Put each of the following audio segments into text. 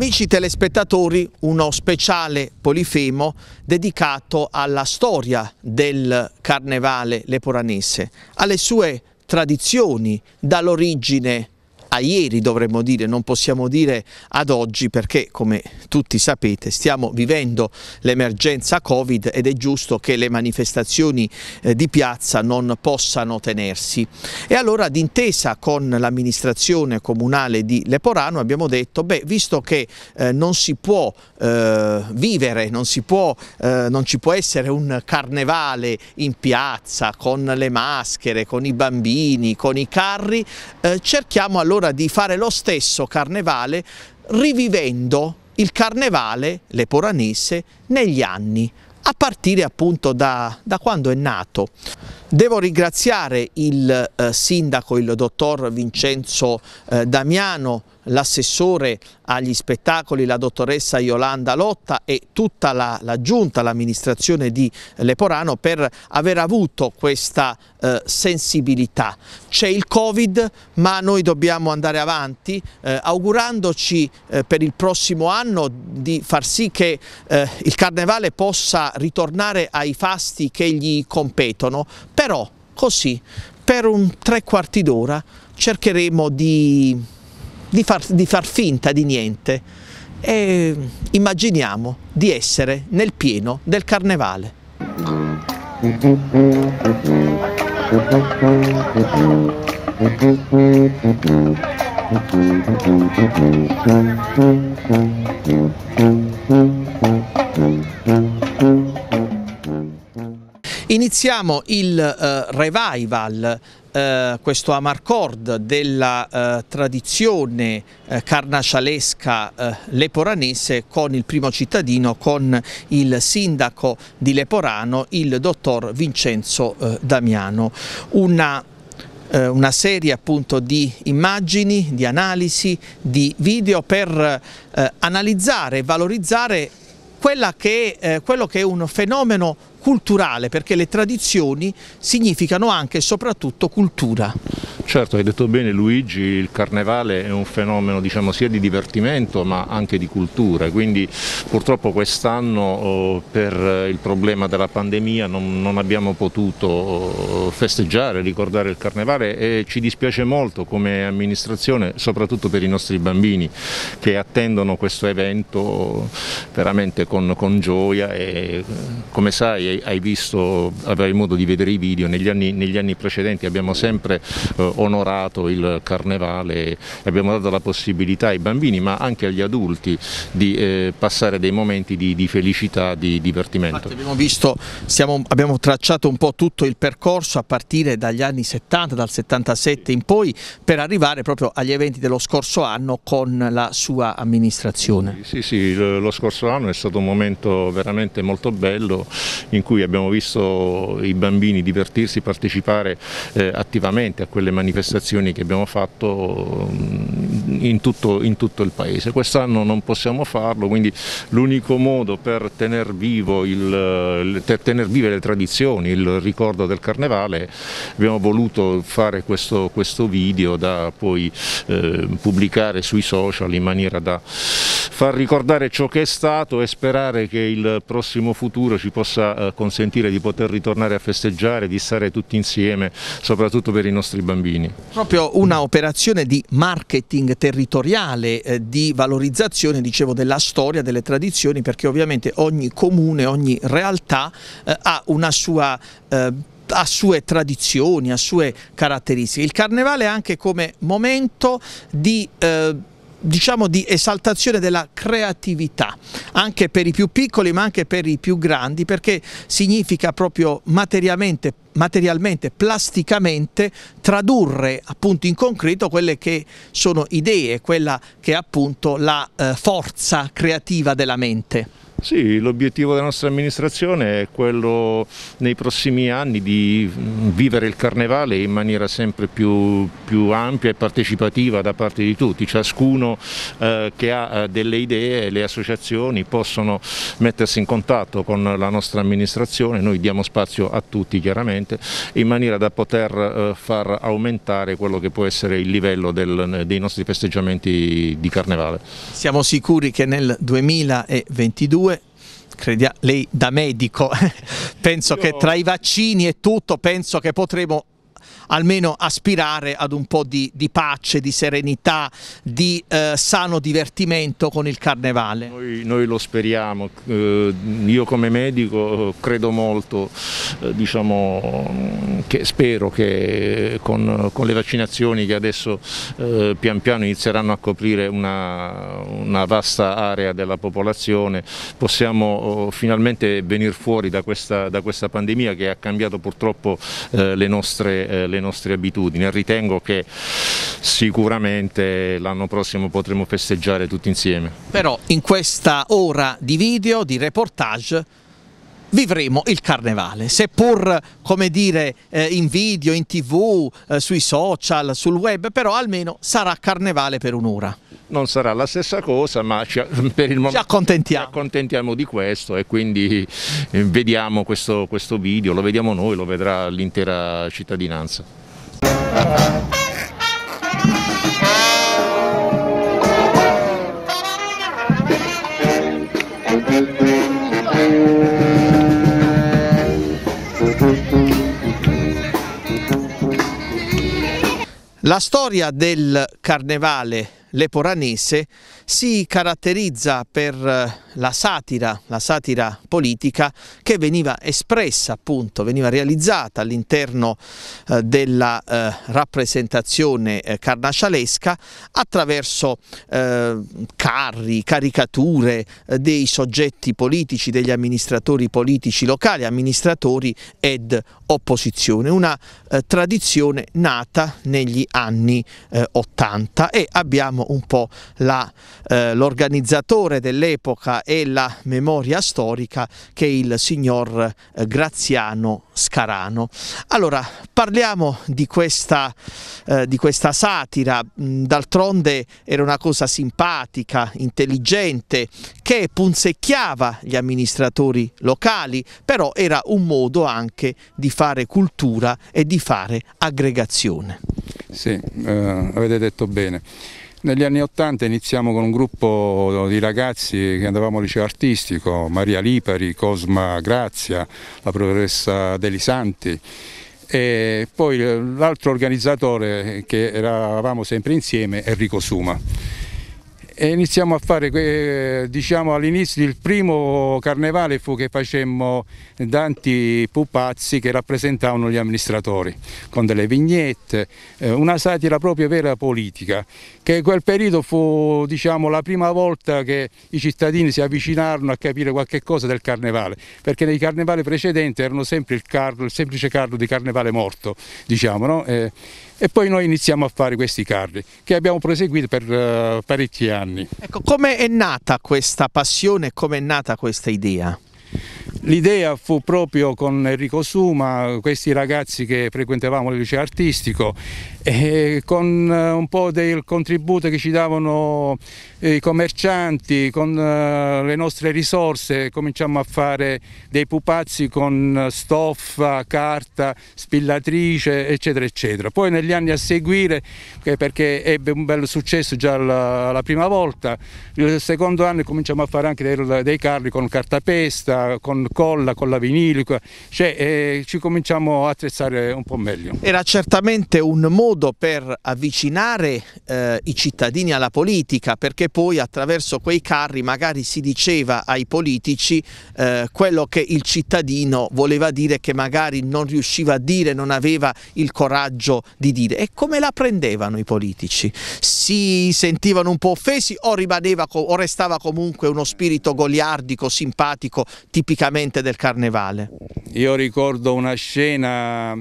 Amici telespettatori, uno speciale polifemo dedicato alla storia del carnevale leporanese, alle sue tradizioni dall'origine a ieri dovremmo dire, non possiamo dire ad oggi perché come tutti sapete stiamo vivendo l'emergenza Covid ed è giusto che le manifestazioni eh, di piazza non possano tenersi. E allora d'intesa con l'amministrazione comunale di Leporano abbiamo detto, beh, visto che eh, non si può eh, vivere, non, si può, eh, non ci può essere un carnevale in piazza con le maschere, con i bambini, con i carri, eh, cerchiamo allora allora di fare lo stesso carnevale rivivendo il carnevale leporanese negli anni a partire appunto da, da, quando è nato. Devo ringraziare il eh, sindaco, il dottor Vincenzo eh, Damiano, l'assessore agli spettacoli, la dottoressa Yolanda Lotta e tutta la, la giunta, l'amministrazione di Leporano per aver avuto questa eh, sensibilità. C'è il Covid ma noi dobbiamo andare avanti eh, augurandoci eh, per il prossimo anno di far sì che eh, il Carnevale possa ritornare ai fasti che gli competono, però così per un tre quarti d'ora cercheremo di di far, di far finta di niente e immaginiamo di essere nel pieno del carnevale. Iniziamo il uh, revival eh, questo amarcord della eh, tradizione eh, carnacialesca eh, leporanese con il primo cittadino, con il sindaco di Leporano, il dottor Vincenzo eh, Damiano. Una una serie appunto di immagini, di analisi, di video per eh, analizzare e valorizzare che, eh, quello che è un fenomeno culturale perché le tradizioni significano anche e soprattutto cultura. Certo, hai detto bene Luigi, il carnevale è un fenomeno diciamo, sia di divertimento ma anche di cultura, quindi purtroppo quest'anno oh, per il problema della pandemia non, non abbiamo potuto oh, festeggiare, ricordare il carnevale e ci dispiace molto come amministrazione, soprattutto per i nostri bambini che attendono questo evento oh, veramente con, con gioia e come sai hai visto, avrai modo di vedere i video, negli anni, negli anni precedenti abbiamo sempre eh, onorato il carnevale, abbiamo dato la possibilità ai bambini ma anche agli adulti di eh, passare dei momenti di, di felicità, di divertimento. Infatti abbiamo visto, siamo, abbiamo tracciato un po' tutto il percorso a partire dagli anni 70, dal 77 in poi, per arrivare proprio agli eventi dello scorso anno con la sua amministrazione. Sì, sì, lo scorso anno è stato un momento veramente molto bello in cui abbiamo visto i bambini divertirsi, partecipare eh, attivamente a quelle manifestazioni che abbiamo fatto mm, in tutto, in tutto il paese. Quest'anno non possiamo farlo, quindi l'unico modo per tenere tener vive le tradizioni, il ricordo del carnevale, abbiamo voluto fare questo, questo video da poi eh, pubblicare sui social in maniera da far ricordare ciò che è stato e sperare che il prossimo futuro ci possa eh, consentire di poter ritornare a festeggiare, di stare tutti insieme, soprattutto per i nostri bambini. Proprio una operazione di marketing territoriale, eh, di valorizzazione, dicevo, della storia, delle tradizioni, perché ovviamente ogni comune, ogni realtà eh, ha una sua... Eh, ha sue tradizioni, ha sue caratteristiche. Il carnevale è anche come momento di eh, diciamo di esaltazione della creatività anche per i più piccoli ma anche per i più grandi perché significa proprio materialmente, materialmente plasticamente tradurre appunto in concreto quelle che sono idee, quella che è appunto la eh, forza creativa della mente. Sì, l'obiettivo della nostra amministrazione è quello nei prossimi anni di vivere il carnevale in maniera sempre più, più ampia e partecipativa da parte di tutti, ciascuno eh, che ha eh, delle idee, le associazioni possono mettersi in contatto con la nostra amministrazione, noi diamo spazio a tutti chiaramente in maniera da poter eh, far aumentare quello che può essere il livello del, eh, dei nostri festeggiamenti di carnevale. Siamo sicuri che nel 2022 Credia lei da medico, penso Io... che tra i vaccini e tutto, penso che potremo almeno aspirare ad un po' di, di pace, di serenità, di eh, sano divertimento con il carnevale. Noi, noi lo speriamo, eh, io come medico eh, credo molto, eh, diciamo, che spero che con, con, le vaccinazioni che adesso eh, pian piano inizieranno a coprire una, una vasta area della popolazione possiamo oh, finalmente venire fuori da questa, da questa pandemia che ha cambiato purtroppo eh, le nostre, le le nostre abitudini e ritengo che sicuramente l'anno prossimo potremo festeggiare tutti insieme. Però in questa ora di video, di reportage, vivremo il carnevale, seppur come dire eh, in video, in tv, eh, sui social, sul web, però almeno sarà carnevale per un'ora non sarà la stessa cosa, ma ci, per il momento ci accontentiamo. ci accontentiamo. di questo e quindi eh, vediamo questo, questo video, lo vediamo noi, lo vedrà l'intera cittadinanza. La storia del carnevale leporanese si caratterizza per eh, la satira, la satira politica che veniva espressa appunto, veniva realizzata all'interno eh, della eh, rappresentazione carnascialesca attraverso carri, caricature dei soggetti politici, degli amministratori politici locali, amministratori ed opposizione, una tradizione nata negli anni 80 e abbiamo un po' eh, l'organizzatore eh, dell'epoca e la memoria storica che è il signor eh, Graziano Scarano. Allora, parliamo di questa, eh, di questa satira, mm, d'altronde era una cosa simpatica, intelligente, che punzecchiava gli amministratori locali, però era un modo anche di fare cultura e di fare aggregazione. Sì, eh, avete detto bene. Negli anni Ottanta iniziamo con un gruppo di ragazzi che andavamo al liceo artistico, Maria Lipari, Cosma Grazia, la professoressa Delisanti e poi l'altro organizzatore che eravamo sempre insieme, Enrico Suma e iniziamo a fare, eh, diciamo all'inizio il primo carnevale fu che facemmo tanti pupazzi che rappresentavano gli amministratori, con delle vignette, eh, una satira proprio vera politica, che in quel periodo fu diciamo, la prima volta che i cittadini si avvicinarono a capire qualche cosa del carnevale, perché nei carnevali precedenti erano sempre il, carro, il semplice carro di carnevale morto, diciamo, no? Eh, e poi noi iniziamo a fare questi carri che abbiamo proseguito per uh, parecchi anni. Ecco, come è nata questa passione, come è nata questa idea? L'idea fu proprio con Enrico Suma, questi ragazzi che frequentavamo il liceo artistico, con eh, un po' del contributo che ci davano eh, i commercianti, con eh, le nostre risorse cominciamo a fare dei pupazzi con stoffa, carta, spillatrice, eccetera, eccetera. Poi negli anni a seguire, perché ebbe un bel successo già la, la prima volta, il secondo anno cominciamo a fare anche dei, dei carri con cartapesta, con colla, la vinilica, cioè eh, ci cominciamo a attrezzare un po' meglio. Era certamente un modo per avvicinare eh, i cittadini alla politica perché poi attraverso quei carri magari si diceva ai politici eh, quello che il cittadino voleva dire che magari non riusciva a dire, non aveva il coraggio di dire. E come la prendevano i politici? Si sentivano un po' offesi o, rimaneva, o restava comunque uno spirito goliardico, simpatico, tipicamente mente del carnevale? Io ricordo una scena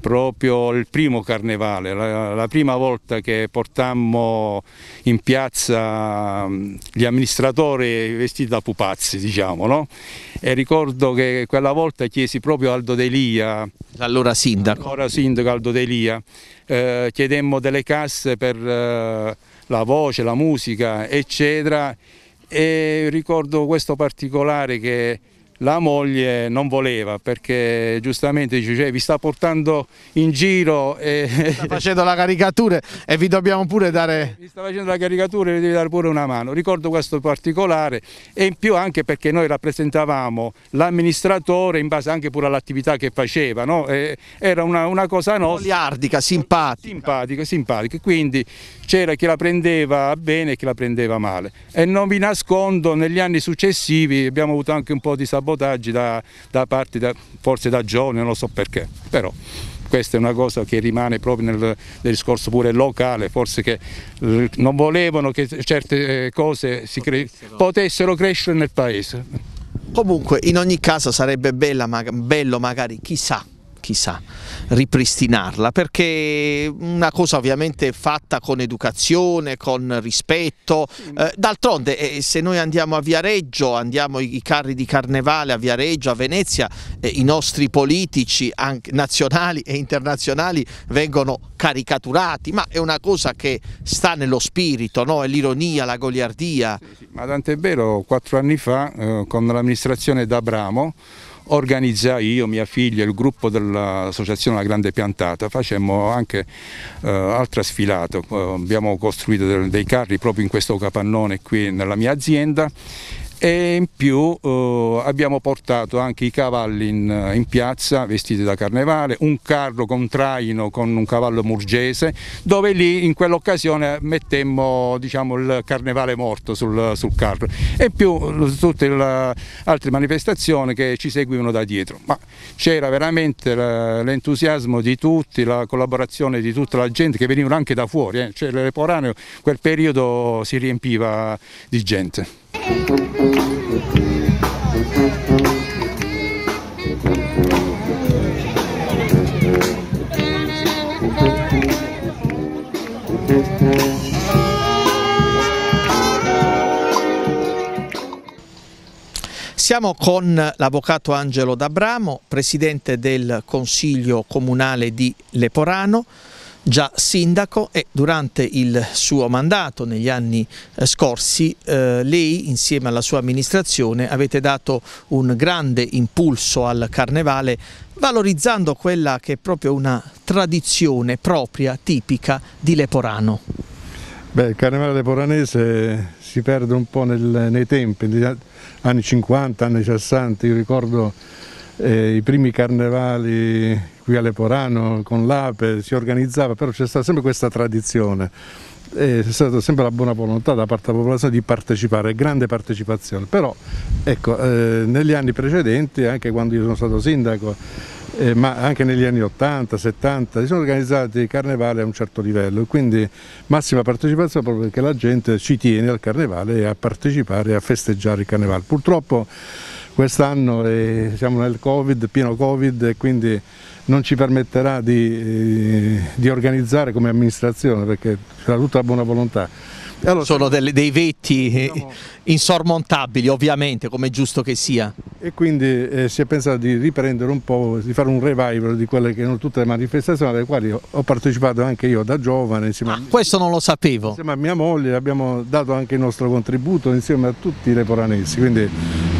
proprio il primo carnevale, la, la, prima volta che portammo in piazza mm, gli amministratori vestiti da pupazzi, diciamo, no? E ricordo che quella volta chiesi proprio Aldo Delia, l'allora sindaco, allora sindaco Aldo Delia, eh, chiedemmo delle casse per eh, la voce, la musica, eccetera, e ricordo questo particolare che la moglie non voleva perché giustamente dice cioè, vi sta portando in giro e... sta facendo la caricatura e vi dobbiamo pure dare vi sta facendo la caricatura e vi devi dare pure una mano ricordo questo particolare e in più anche perché noi rappresentavamo l'amministratore in base anche pure all'attività che faceva no? era una, una, cosa nostra poliardica, simpatica simpatica, simpatica. quindi c'era chi la prendeva bene e chi la prendeva male e non vi nascondo negli anni successivi abbiamo avuto anche un po' di sabato sabotaggi da, da parte, da, forse da giovani, non lo so perché, però questa è una cosa che rimane proprio nel, nel discorso pure locale, forse che non volevano che certe eh, cose cre potessero crescere nel paese. Comunque in ogni caso sarebbe bella, ma bello magari, chissà, chissà, ripristinarla, perché una cosa ovviamente fatta con educazione, con rispetto, eh, d'altronde eh, se noi andiamo a Viareggio, andiamo i carri di carnevale a Viareggio, a Venezia, eh, i nostri politici nazionali e internazionali vengono caricaturati, ma è una cosa che sta nello spirito, no? è l'ironia, la goliardia. Sì, sì, ma tant'è vero, quattro anni fa eh, con l'amministrazione d'Abramo, organizzai io, mia figlia, il gruppo dell'associazione La Grande Piantata, facemmo anche eh, altra sfilata, abbiamo costruito dei carri proprio in questo capannone qui nella mia azienda e in più eh, abbiamo portato anche i cavalli in, eh, in, piazza vestiti da carnevale, un carro con traino con un cavallo murgese dove lì in quell'occasione mettemmo diciamo, il carnevale morto sul, sul carro e più tutte le altre manifestazioni che ci seguivano da dietro. Ma c'era veramente l'entusiasmo di tutti, la collaborazione di tutta la gente che venivano anche da fuori, eh. cioè l'Eporaneo quel periodo si riempiva di gente. Siamo con l'avvocato Angelo D'Abramo, presidente del Consiglio Comunale di Leporano già sindaco e durante il suo mandato negli anni eh, scorsi eh, lei insieme alla sua amministrazione avete dato un grande impulso al carnevale valorizzando quella che è proprio una tradizione propria, tipica di Leporano. Beh, il carnevale leporanese si perde un po' nel, nei tempi, negli anni 50, anni 60, io ricordo eh, i primi carnevali qui a Leporano con l'Ape si organizzava, però c'è stata sempre questa tradizione c'è stata sempre la buona volontà da parte della popolazione di partecipare, grande partecipazione, però ecco, eh, negli anni precedenti, anche quando io sono stato sindaco, eh, ma anche negli anni 80, 70, si sono organizzati carnevali a un certo livello, quindi massima partecipazione proprio perché la gente ci tiene al carnevale e a partecipare e a festeggiare il carnevale. Purtroppo quest'anno eh, siamo nel Covid, pieno Covid e quindi non ci permetterà di, eh, di organizzare come amministrazione perché c'era tutta buona volontà allora, sono delle, dei vetti diciamo, insormontabili ovviamente come è giusto che sia. E quindi eh, si è pensato di riprendere un po', di fare un revival di quelle che erano tutte le manifestazioni alle quali ho partecipato anche io da giovane. Insieme ah, a, questo non lo sapevo. Insieme a mia moglie abbiamo dato anche il nostro contributo insieme a tutti i leporanesi, quindi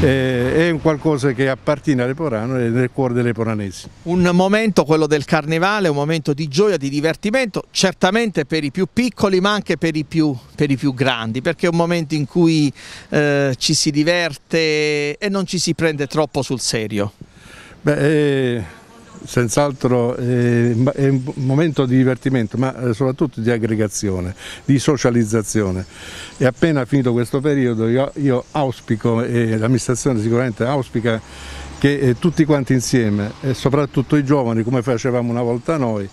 eh, è un qualcosa che appartiene alle Leporano e nel cuore delle leporanesi. Un momento, quello del carnevale, un momento di gioia, di divertimento, certamente per i più piccoli ma anche per i più... Per per i più grandi perché è un momento in cui eh, ci si diverte e non ci si prende troppo sul serio. Beh, eh, senz'altro eh, è un momento di divertimento ma eh, soprattutto di aggregazione, di socializzazione e appena finito questo periodo io, io auspico e l'amministrazione sicuramente auspica che eh, tutti quanti insieme e soprattutto i giovani come facevamo una volta noi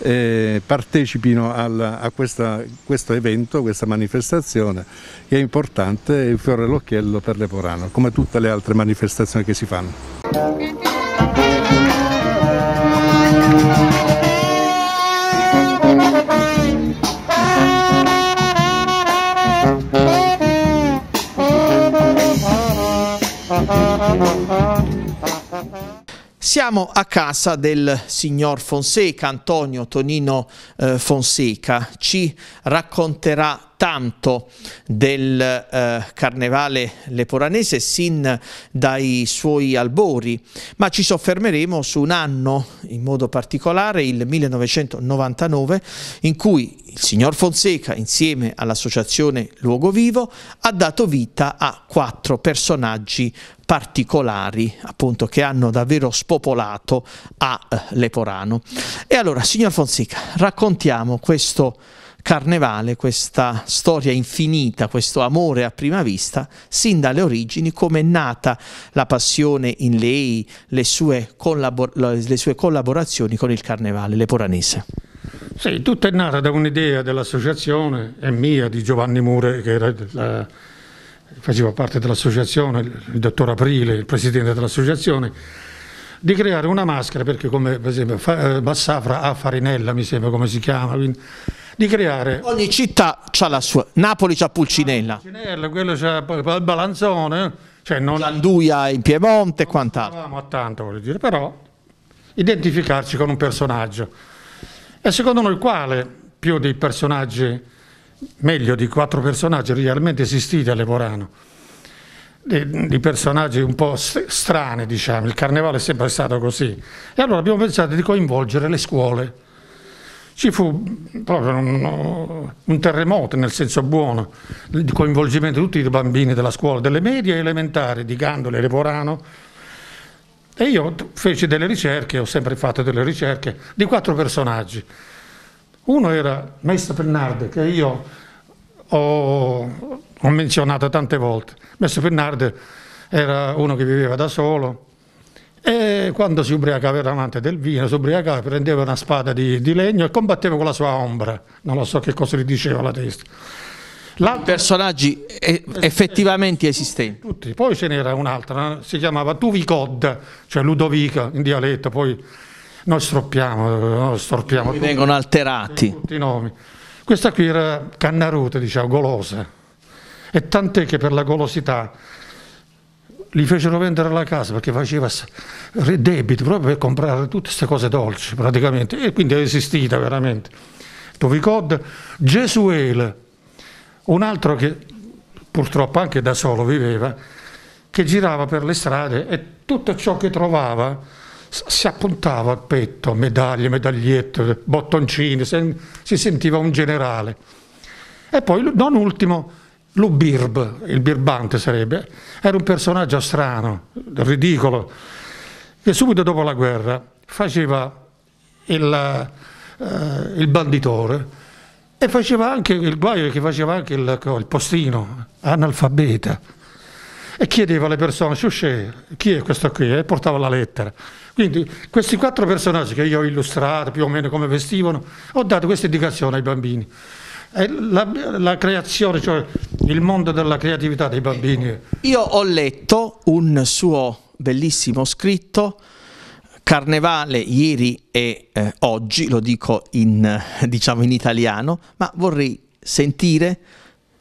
eh, partecipino al, a questa, questo evento, questa manifestazione che è importante, è il fiore all'occhiello per Leporano, come tutte le altre manifestazioni che si fanno. Siamo a casa del signor Fonseca, Antonio Tonino eh, Fonseca. Ci racconterà tanto del eh, carnevale leporanese sin dai suoi albori, ma ci soffermeremo su un anno in modo particolare, il 1999, in cui il signor Fonseca insieme all'associazione Luogo Vivo ha dato vita a quattro personaggi particolari appunto che hanno davvero spopolato a eh, Leporano. E allora, signor Fonseca, raccontiamo questo Carnevale, questa storia infinita, questo amore a prima vista, sin dalle origini, come è nata la passione in lei, le sue, collabor le sue collaborazioni con il Carnevale leporanese. Sì, tutto è nato da un'idea dell'associazione e mia di Giovanni Mure, che era la, faceva parte dell'associazione, il dottor Aprile, il presidente dell'associazione, di creare una maschera, perché come per esempio Bassafra eh, a Farinella, mi sembra come si chiama, quindi, di creare. Ogni città ha la sua, Napoli c'ha Pulcinella. Ah, Pulcinella, quello c'ha il Balanzone, eh? cioè non... Zanduia in Piemonte e quant'altro. a tanto, voglio dire, però identificarci con un personaggio. E secondo noi quale più dei personaggi, meglio di quattro personaggi realmente esistiti a Levorano, di, di, personaggi un po' strani, diciamo, il carnevale è sempre stato così. E allora abbiamo pensato di coinvolgere le scuole ci fu proprio un, un terremoto nel senso buono, di coinvolgimento di tutti i bambini della scuola, delle medie e elementari di Gandole, Levorano, e io feci delle ricerche, ho sempre fatto delle ricerche, di quattro personaggi. Uno era Mestre Pennard, che io ho, ho menzionato tante volte. Mestre Pennard era uno che viveva da solo, e quando si ubriacava era amante del vino, si ubriacava, prendeva una spada di, di legno e combatteva con la sua ombra, non lo so che cosa gli diceva la testa. La... Personaggi e- effettivamente esistenti. Tutti. Poi ce n'era un'altra, si chiamava Tuvicod, cioè Ludovica in dialetto, poi noi stroppiamo, noi storpiamo. Tutti, vengono alterati. Tutti i nomi. Questa qui era cannaruta, diciamo, golosa. E tant'è che per la golosità gli fecero vendere la casa perché faceva debito proprio per comprare tutte queste cose dolci praticamente e quindi è esistita veramente. Tovicod, Gesuele, un altro che purtroppo anche da solo viveva, che girava per le strade e tutto ciò che trovava si appuntava al petto, medaglie, medagliette, bottoncini, si sentiva un generale. E poi, non ultimo, Lubirb, il birbante sarebbe, era un personaggio strano, ridicolo, che subito dopo la guerra faceva il, eh, il banditore e faceva anche il guaio che faceva anche il, il postino, analfabeta, e chiedeva alle persone, Chouché, chi è questo qui? E portava la lettera. Quindi questi quattro personaggi che io ho illustrato, più o meno come vestivano, ho dato questa indicazione ai bambini la, la, creazione, cioè il mondo della creatività dei bambini. Io ho letto un suo bellissimo scritto, Carnevale ieri e eh, oggi, lo dico in, diciamo in italiano, ma vorrei sentire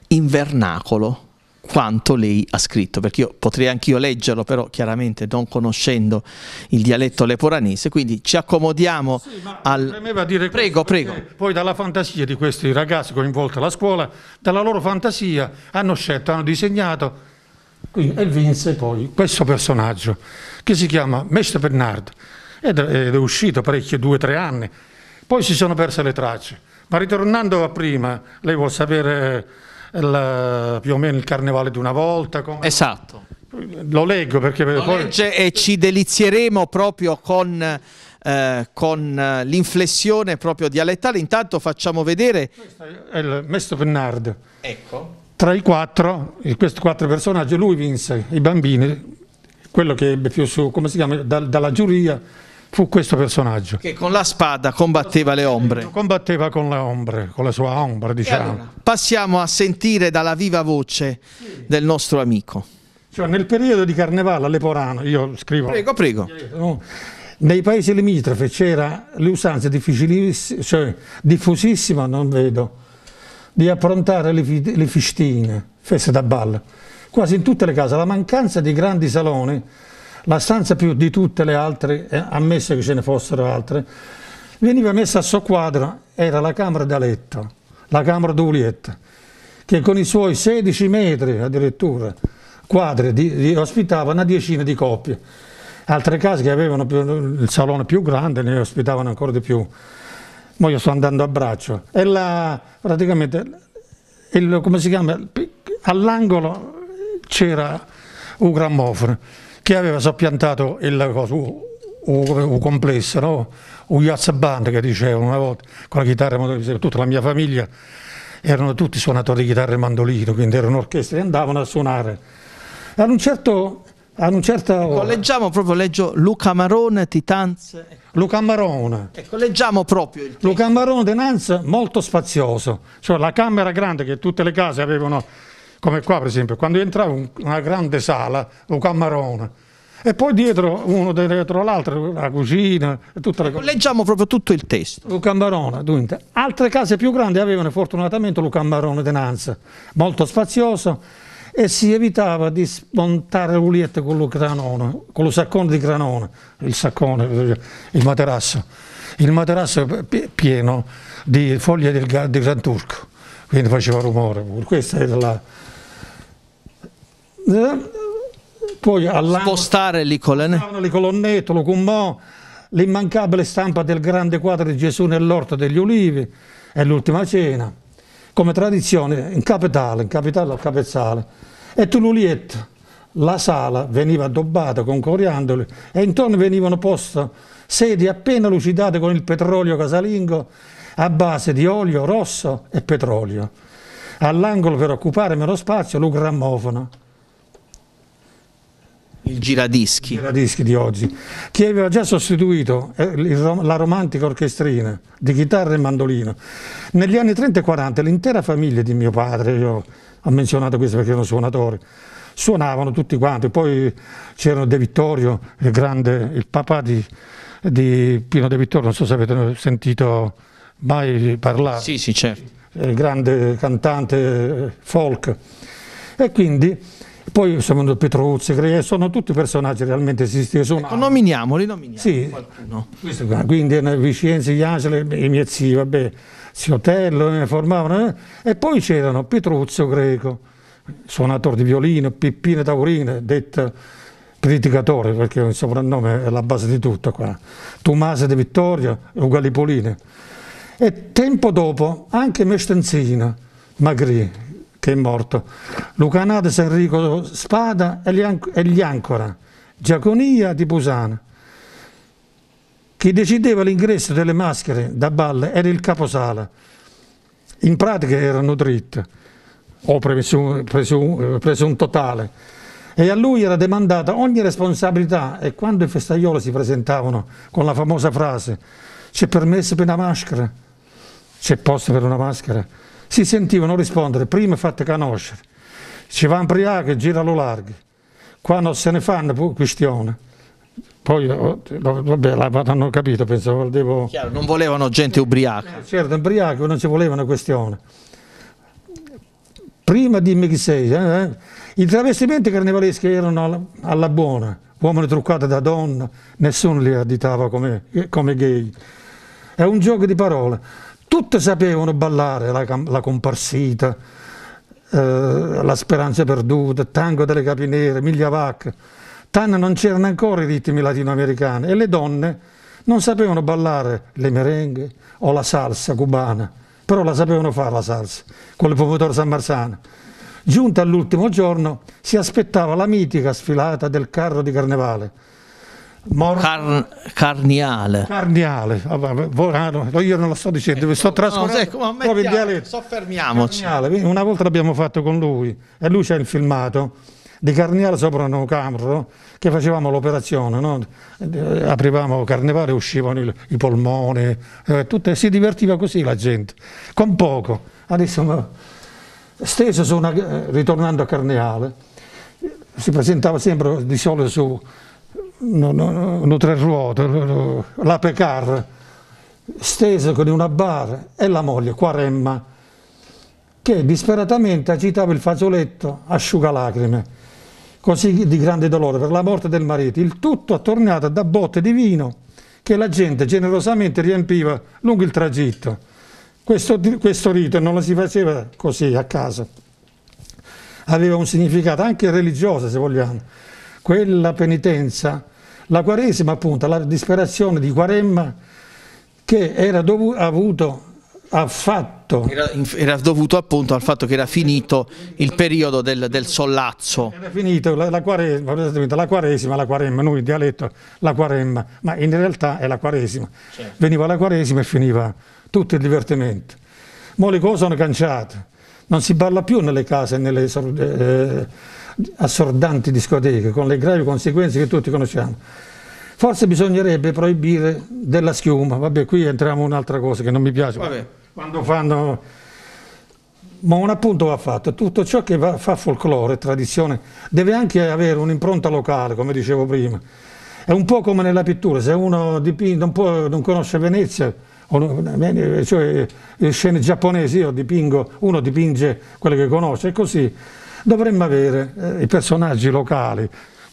in vernacolo quanto lei ha scritto, perché io potrei anch'io leggerlo, però chiaramente non conoscendo il dialetto leporanese, quindi ci accomodiamo sì, al... Prego, questo, prego. Poi dalla fantasia di questi ragazzi coinvolti alla scuola, dalla loro fantasia hanno scelto, hanno disegnato e vinse poi questo personaggio che si chiama Mestre Bernard ed è, ed è uscito parecchi due o tre anni, poi si sono perse le tracce. Ma ritornando a prima, lei vuol sapere eh, il, più o meno il carnevale di una volta. Come... Esatto. Lo leggo perché... Lo poi... e ci delizieremo proprio con... Eh, con eh, l'inflessione proprio dialettale, intanto facciamo vedere. Questo è il Mesto Pennard. Ecco. Tra i quattro, questi quattro personaggi, lui vinse i bambini, quello che ebbe più su, come si chiama, da, dalla giuria fu questo personaggio. Che con la spada combatteva le ombre. Combatteva con le ombre, con la sua ombra, diciamo. Allora, passiamo a sentire dalla viva voce sì. del nostro amico. Cioè, nel periodo di Carnevale a Leporano, io scrivo... Prego, prego. Nei paesi limitrofi c'era l'usanza cioè, diffusissima, non vedo, di approntare le, le festine, feste da ballo. Quasi in tutte le case, la mancanza di grandi saloni la stanza più di tutte le altre, eh, ammesso che ce ne fossero altre, veniva messa a soqquadra, era la camera da letto, la camera d'Ulietta, che con i suoi 16 metri addirittura quadri di, di, ospitava una decina di coppie. Altre case che avevano più, il salone più grande ne ospitavano ancora di più. Ma io sto andando a braccio. E là praticamente, il, come si chiama, all'angolo c'era un grammofono che aveva soppiantato il cosa, un complesso, no? un jazz band che dicevano una volta, con la chitarra, tutta la mia famiglia erano tutti suonatori di chitarra e mandolino, quindi erano orchestre e andavano a suonare. Ad un certo ad un certo ecco, leggiamo proprio leggio Luca Marone Titanze Luca Marone ecco leggiamo proprio Luca Marone Tenanze molto spazioso cioè la camera grande che tutte le case avevano come qua per esempio, quando entrava in una grande sala, un camerone, e poi dietro uno dietro l'altro la cucina e tutte le ecco, cose. Leggiamo proprio tutto il testo. Lucambarone, dunque. Altre case più grandi avevano fortunatamente Lucambarone denanza, molto spazioso e si evitava di smontare l'uliette con lo granone, con lo saccone di granone, il saccone, il materasso. Il materasso pieno di foglie di Gran Turco, quindi faceva rumore Questa era la poi all'anno spostare le colonnette, le colonnette, lo cumò, l'immancabile stampa del grande quadro di Gesù nell'orto degli ulivi e l'ultima cena, come tradizione in capitale, in capitale al capezzale. E Tululietta, la sala veniva addobbata con coriandoli e intorno venivano poste sedi appena lucidate con il petrolio casalingo a base di olio rosso e petrolio. All'angolo per occupare meno spazio lo grammofono il giradischi. Il giradischi di oggi, che aveva già sostituito eh, la romantica orchestrina di chitarra e mandolino. Negli anni 30 e 40 l'intera famiglia di mio padre, io ho menzionato questo perché ero suonatore, suonavano tutti quanti, poi c'erano De Vittorio, il grande, il papà di, di Pino De Vittorio, non so se avete sentito mai parlare. Sì, sì, certo. Il grande cantante eh, folk. E quindi poi stiamo andando Petruzzi, sono tutti personaggi realmente esistiti. Ecco, nominiamoli, nominiamoli. Sì, qualcuno. quindi eh, Vicenzi, Iacele, i miei zii, vabbè, Ziotello, eh, formavano. Eh. E poi c'erano Petruzzo Greco, suonatore di violino, Pippino Taurino, detto criticatore, perché il soprannome è la base di tutto qua, Tommaso De Vittorio, Ugalipoline. E tempo dopo anche Mestenzina, Magri, che è morto, Lucanates Enrico Spada e gli Ancora, Giaconia di Pusana. Chi decideva l'ingresso delle maschere da balle era il caposala. In pratica erano dritte, o presun, presun, presun totale, e a lui era demandata ogni responsabilità e quando i festaioli si presentavano con la famosa frase c'è permesso per una maschera, c'è posto per una maschera, si sentivano rispondere prima fate conoscere, ci va imbriaco, gira lo largo, qua non se ne fanno questione. Poi, oh, oh, vabbè, l'hanno capito, pensavo, devo... Chiaro, non volevano gente ubriaca. Eh, certo, ubriaco non ci voleva una questione. Prima dimmi chi sei. Eh? eh? I travestimenti carnevaleschi erano alla buona, uomini truccati da donna, nessuno li additava come, eh, come gay. È un gioco di parole. Tutte sapevano ballare la, la comparsita, eh, la speranza perduta, il tango delle capinere, miglia vacca. Tanto non c'erano ancora i ritmi latinoamericani e le donne non sapevano ballare le merenghe o la salsa cubana, però la sapevano fare la salsa con il pomodoro San Marzano. Giunta all'ultimo giorno si aspettava la mitica sfilata del carro di carnevale, Mor- Car- carniale. Carniale, ah, ah, io non lo eh, sto dicendo, sto trascorrendo no, ecco, proprio il Soffermiamoci. Carniale. Una volta l'abbiamo fatto con lui e lui c'ha il filmato di Carniale sopra un camro che facevamo l'operazione, no? Eh, aprivamo carnevale, uscivano il, i polmoni, eh, tutte, si divertiva così la gente, con poco. Adesso steso su una, eh, ritornando a Carniale, si presentava sempre di solito su uno no, no, tre ruote, l'apecar, steso con una bar e la moglie, Quaremma, che disperatamente agitava il fazzoletto asciugalacrime, così di grande dolore per la morte del marito, il tutto attorniato da botte di vino che la gente generosamente riempiva lungo il tragitto. Questo, questo rito non lo si faceva così a caso, aveva un significato anche religioso se vogliamo, quella penitenza, la Quaresima appunto, la disperazione di Quaremma che era dovuto, avuto affatto. Era, era, dovuto appunto al fatto che era finito il periodo del, del sollazzo. Era finito la, la, quaresima, la quaresima, la quaremma, noi dialetto la quaremma, ma in realtà è la quaresima. Certo. Veniva la quaresima e finiva tutto il divertimento. Mo le cose sono canciate, non si parla più nelle case, nelle... Eh, assordanti discoteche, con le gravi conseguenze che tutti conosciamo. Forse bisognerebbe proibire della schiuma, vabbè qui entriamo in un'altra cosa che non mi piace, vabbè. quando fanno... Ma un appunto va fatto, tutto ciò che va, fa folklore, tradizione, deve anche avere un'impronta locale, come dicevo prima. È un po' come nella pittura, se uno dipinge, non, può, non conosce Venezia, cioè eh, scene giapponesi, io dipingo, uno dipinge quello che conosce, è così dovremmo avere eh, i personaggi locali.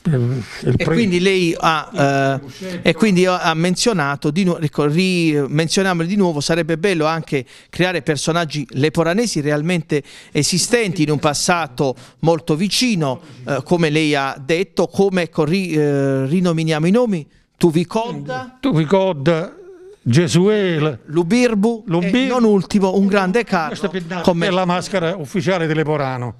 Eh, il, e, quindi lei ha, eh, e quindi ha menzionato di nuovo, rimenzioniamolo di nuovo, sarebbe bello anche creare personaggi leporanesi realmente esistenti in un passato molto vicino, eh, come lei ha detto, come ecco, ri, eh, rinominiamo i nomi, Tuvicod, Tuvicod Gesuele, Lubirbu, Lubirbu e non ultimo un grande Carlo come è la maschera ufficiale di Leporano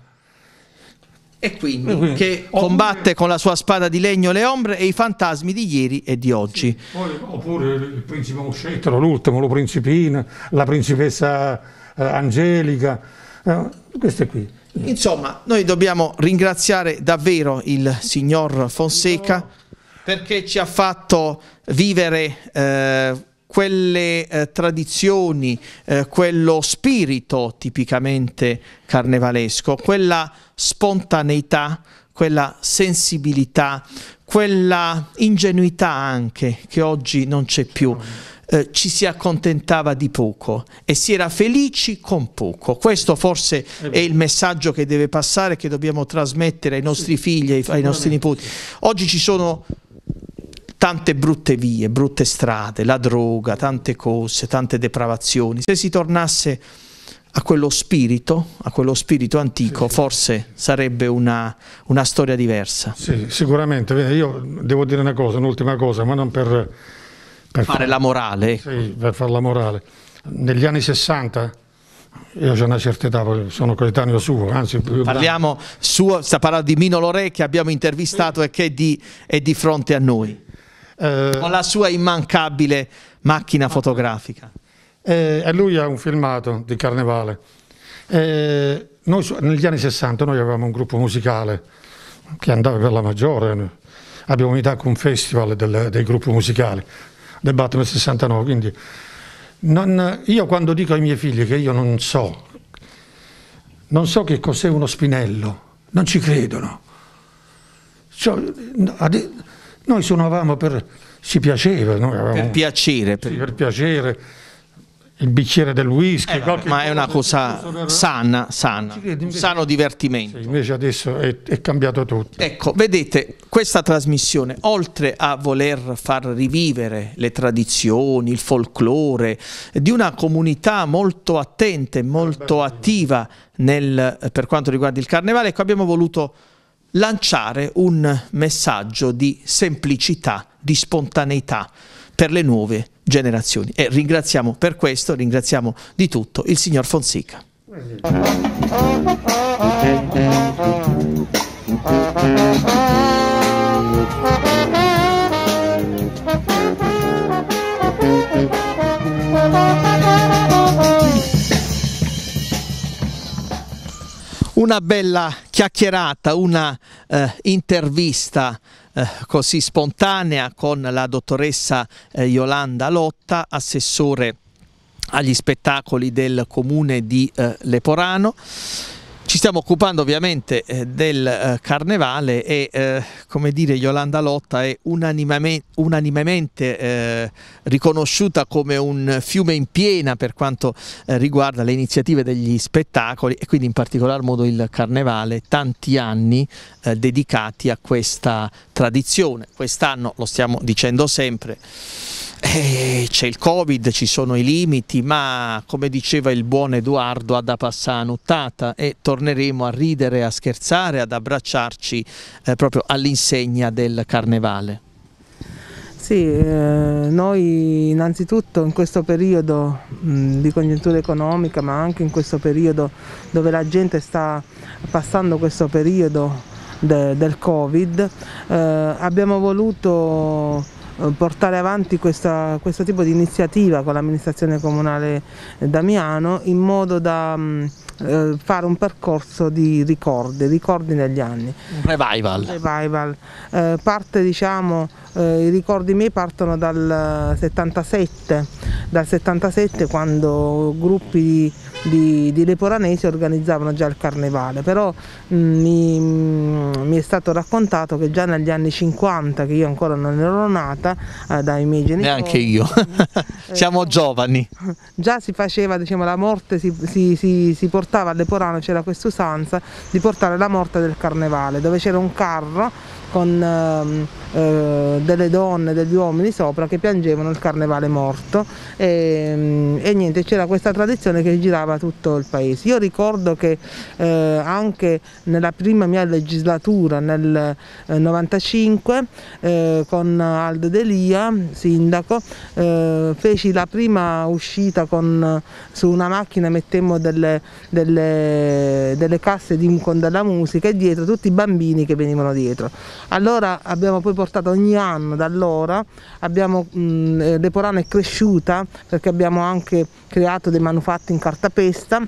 e quindi, quindi che combatte con la sua spada di legno le ombre e i fantasmi di ieri e di oggi. Sì, poi, oppure il principe Moscettolo, l'ultimo, la principina, la principessa eh, Angelica, eh, queste qui. Insomma, noi dobbiamo ringraziare davvero il signor Fonseca perché ci ha fatto vivere... Eh, quelle eh, tradizioni, eh, quello spirito tipicamente carnevalesco, quella spontaneità, quella sensibilità, quella ingenuità anche che oggi non c'è più. Eh, ci si accontentava di poco e si era felici con poco. Questo forse è il messaggio che deve passare, che dobbiamo trasmettere ai nostri sì, figli, ai, ai nostri nipoti. Oggi ci sono tante brutte vie, brutte strade, la droga, tante cose, tante depravazioni. Se si tornasse a quello spirito, a quello spirito antico, sì, forse sarebbe una, una, storia diversa. Sì, sicuramente. Io devo dire una cosa, un'ultima cosa, ma non per, per fare far, la morale. Ecco. Sì, per fare la morale. Negli anni 60 io ho una certa età, sono coetaneo suo, anzi Parliamo suo, sta parlando di Mino Lore che abbiamo intervistato sì. e che è di, è di, fronte a noi, eh, con la sua immancabile macchina fotografica. Eh, e lui ha un filmato di carnevale. Eh, noi, negli anni 60 noi avevamo un gruppo musicale che andava per la maggiore, abbiamo unità con un festival del, dei gruppi musicali del Batman 69, quindi non, io quando dico ai miei figli che io non so, non so che cos'è uno spinello, non ci credono. Cioè, noi suonavamo per, ci piaceva, noi avevamo, per piacere, per... Sì, per piacere il bicchiere del whisky. Eh, ma è una cosa sana, sana, un sano divertimento. Sì, invece adesso è, è, cambiato tutto. Ecco, vedete, questa trasmissione, oltre a voler far rivivere le tradizioni, il folklore, di una comunità molto attenta e molto attiva nel, per quanto riguarda il carnevale, ecco, abbiamo voluto lanciare un messaggio di semplicità, di spontaneità per le nuove generazioni. E ringraziamo per questo, ringraziamo di tutto il signor Fonsica. Una bella chiacchierata, una eh, intervista eh, così spontanea con la dottoressa eh, Yolanda Lotta, assessore agli spettacoli del comune di eh, Leporano. Ci stiamo occupando ovviamente eh, del eh, carnevale e eh, come dire Yolanda Lotta è unanimamente, unanimemente eh, riconosciuta come un fiume in piena per quanto eh, riguarda le iniziative degli spettacoli e quindi in particolar modo il carnevale, tanti anni eh, dedicati a questa tradizione. Quest'anno, lo stiamo dicendo sempre, eh, c'è il covid, ci sono i limiti, ma come diceva il buon Edoardo da passare nottata e torneremo a ridere, a scherzare, ad abbracciarci eh, proprio all'insegna del carnevale. Sì, eh, noi innanzitutto in questo periodo mh, di congiuntura economica, ma anche in questo periodo dove la gente sta passando questo periodo de, del Covid, eh, abbiamo voluto eh, portare avanti questa, questo tipo di iniziativa con l'amministrazione comunale Damiano in modo da mm, eh, fare un percorso di ricordi, ricordi negli anni. Un revival. revival. Eh, parte, diciamo, eh, I ricordi miei partono dal 77, eh, dal 77 quando gruppi di di, di Leporanesi organizzavano già il carnevale, però mh, mi, mi, è stato raccontato che già negli anni 50, che io ancora non ero nata, eh, dai miei genitori... Neanche io, siamo eh, giovani. Già si faceva, diciamo, la morte, si, si, si, si portava a Leporano, c'era questa usanza di portare la morte del carnevale, dove c'era un carro con ehm, eh, delle donne, degli uomini sopra che piangevano il carnevale morto e, mm, e niente, c'era questa tradizione che girava tutto il paese. Io ricordo che eh, anche nella prima mia legislatura nel 95 eh, eh, con Aldo Delia, sindaco, eh, feci la prima uscita con, su una macchina, mettemmo delle, delle, delle casse di, con della musica e dietro tutti i bambini che venivano dietro. Allora abbiamo poi portato ogni anno da allora, abbiamo, mh, mm, eh, Leporano è cresciuta perché abbiamo anche creato dei manufatti in cartapesta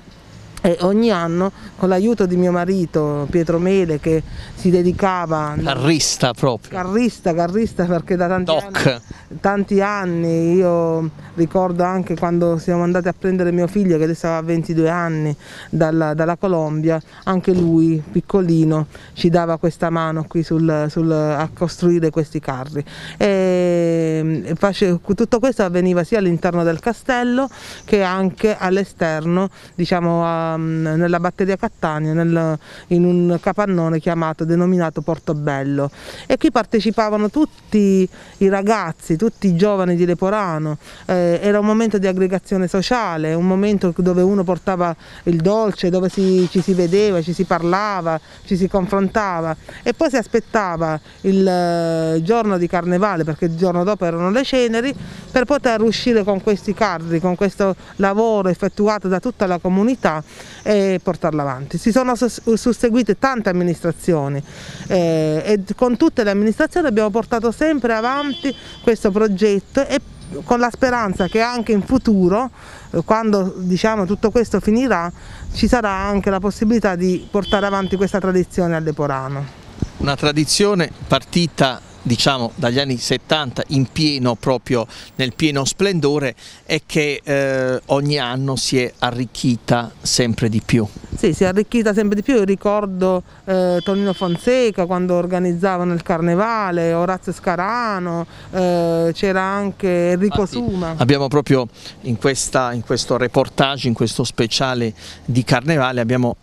e ogni anno con l'aiuto di mio marito Pietro Mele che si dedicava carrista proprio carrista, carrista perché da tanti anni, tanti anni, io ricordo anche quando siamo andati a prendere mio figlio che adesso aveva 22 anni dalla, dalla Colombia anche lui piccolino ci dava questa mano qui sul, sul, a costruire questi carri e, face, tutto questo avveniva sia all'interno del castello che anche all'esterno diciamo a Um, nella batteria Cattania nel, in un capannone chiamato, denominato Portobello e qui partecipavano tutti i ragazzi, tutti i giovani di Leporano, eh, era un momento di aggregazione sociale, un momento dove uno portava il dolce, dove si, ci si vedeva, ci si parlava, ci si confrontava e poi si aspettava il eh, giorno di carnevale perché il giorno dopo erano le ceneri per poter uscire con questi carri, con questo lavoro effettuato da tutta la comunità e portarla avanti. Si sono susseguite tante amministrazioni eh, e con tutte le amministrazioni abbiamo portato sempre avanti questo progetto e con la speranza che anche in futuro, eh, quando diciamo, tutto questo finirà, ci sarà anche la possibilità di portare avanti questa tradizione al Leporano. Una tradizione partita diciamo dagli anni 70 in pieno proprio nel pieno splendore e che eh, ogni anno si è arricchita sempre di più. Sì, si è arricchita sempre di più, Io ricordo eh, Tonino Fonseca quando organizzavano il carnevale, Orazio Scarano, eh, c'era anche Enrico ah, sì. Suma. Abbiamo proprio in, questa, in questo reportage, in questo speciale di carnevale abbiamo